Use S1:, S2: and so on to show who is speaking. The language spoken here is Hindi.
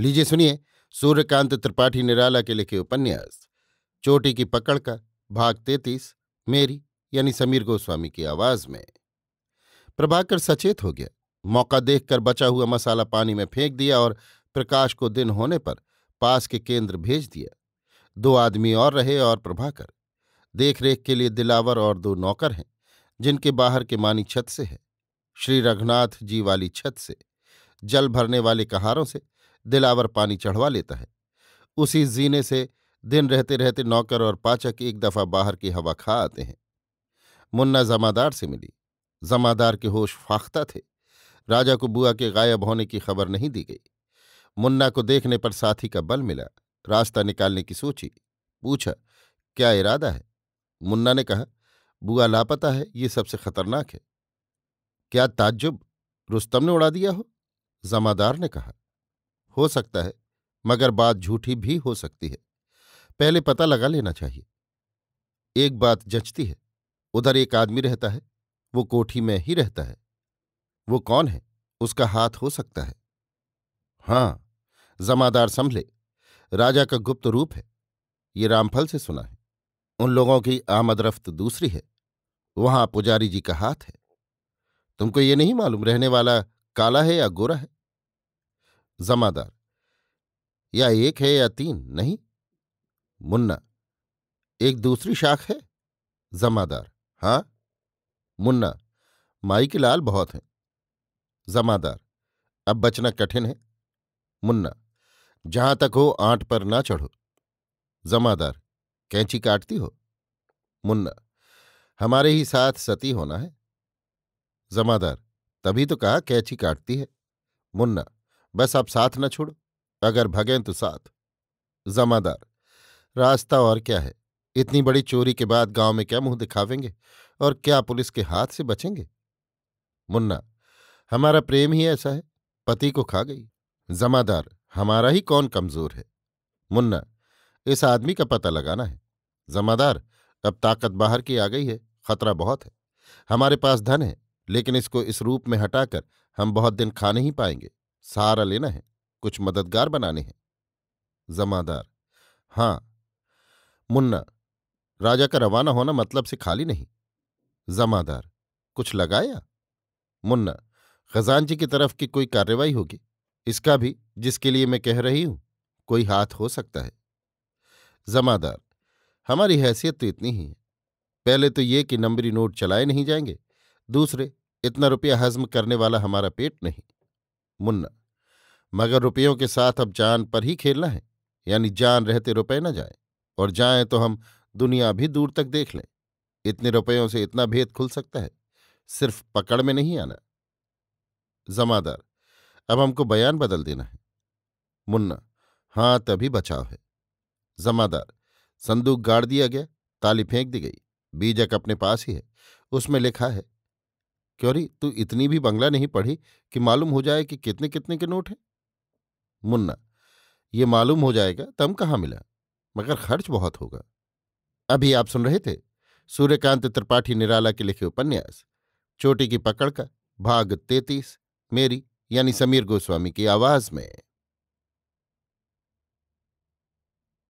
S1: लीजिए सुनिए सूर्यकांत त्रिपाठी निराला के लिखे उपन्यास चोटी की पकड़ का भाग तैतीस मेरी यानी समीर गोस्वामी की आवाज में प्रभाकर सचेत हो गया मौका देखकर बचा हुआ मसाला पानी में फेंक दिया और प्रकाश को दिन होने पर पास के केंद्र भेज दिया दो आदमी और रहे और प्रभाकर देखरेख के लिए दिलावर और दो नौकर हैं जिनके बाहर के मानी छत से है श्री रघुनाथ जी वाली छत से जल भरने वाले कहारों से दिलावर पानी चढ़वा लेता है उसी जीने से दिन रहते रहते नौकर और पाचक एक दफा बाहर की हवा खा आते हैं मुन्ना जमादार से मिली जमादार के होश फाख्ता थे राजा को बुआ के गायब होने की खबर नहीं दी गई मुन्ना को देखने पर साथी का बल मिला रास्ता निकालने की सोची पूछा क्या इरादा है मुन्ना ने कहा बुआ लापता है ये सबसे खतरनाक है क्या ताज्जुब रुस्तम ने उड़ा दिया हो जमादार ने कहा हो सकता है मगर बात झूठी भी हो सकती है पहले पता लगा लेना चाहिए एक बात जचती है उधर एक आदमी रहता है वो कोठी में ही रहता है वो कौन है उसका हाथ हो सकता है हाँ जमादार संभले राजा का गुप्त रूप है ये रामफल से सुना है उन लोगों की आमदरफ्त दूसरी है वहां पुजारी जी का हाथ है तुमको ये नहीं मालूम रहने वाला काला है या गोरा है जमादार या एक है या तीन नहीं मुन्ना एक दूसरी शाख है जमादार हाँ मुन्ना माई के लाल बहुत हैं जमादार अब बचना कठिन है मुन्ना जहां तक हो आंट पर ना चढ़ो जमादार कैंची काटती हो मुन्ना हमारे ही साथ सती होना है जमादार तभी तो कहा कैंची काटती है मुन्ना बस आप साथ न छोड़ो अगर भगें तो साथ जमादार रास्ता और क्या है इतनी बड़ी चोरी के बाद गांव में क्या मुंह दिखावेंगे और क्या पुलिस के हाथ से बचेंगे मुन्ना हमारा प्रेम ही ऐसा है पति को खा गई जमादार हमारा ही कौन कमजोर है मुन्ना इस आदमी का पता लगाना है जमादार अब ताकत बाहर की आ गई है खतरा बहुत है हमारे पास धन है लेकिन इसको इस रूप में हटाकर हम बहुत दिन खा नहीं पाएंगे सहारा लेना है कुछ मददगार बनाने हैं जमादार हाँ मुन्ना राजा का रवाना होना मतलब से खाली नहीं जमादार कुछ लगाया मुन्ना खजानजी की तरफ की कोई कार्रवाई होगी इसका भी जिसके लिए मैं कह रही हूं कोई हाथ हो सकता है जमादार हमारी हैसियत तो इतनी ही है पहले तो ये कि नंबरी नोट चलाए नहीं जाएंगे दूसरे इतना रुपया हजम करने वाला हमारा पेट नहीं मुन्ना मगर रुपयों के साथ अब जान पर ही खेलना है यानी जान रहते रुपए न जाए और जाए तो हम दुनिया भी दूर तक देख लें इतने रुपयों से इतना भेद खुल सकता है सिर्फ पकड़ में नहीं आना जमादार अब हमको बयान बदल देना है मुन्ना हाँ तभी बचाव है जमादार संदूक गाड़ दिया गया ताली फेंक दी गई बीजक अपने पास ही है उसमें लिखा है क्योरी तू इतनी भी बंगला नहीं पढ़ी कि मालूम हो जाए कि कितने कितने के नोट हैं मुन्ना ये मालूम हो जाएगा तम कहाँ मिला मगर खर्च बहुत होगा अभी आप सुन रहे थे सूर्यकांत त्रिपाठी निराला के लिखे उपन्यास चोटी की पकड़ का भाग तैतीस मेरी यानी समीर गोस्वामी की आवाज में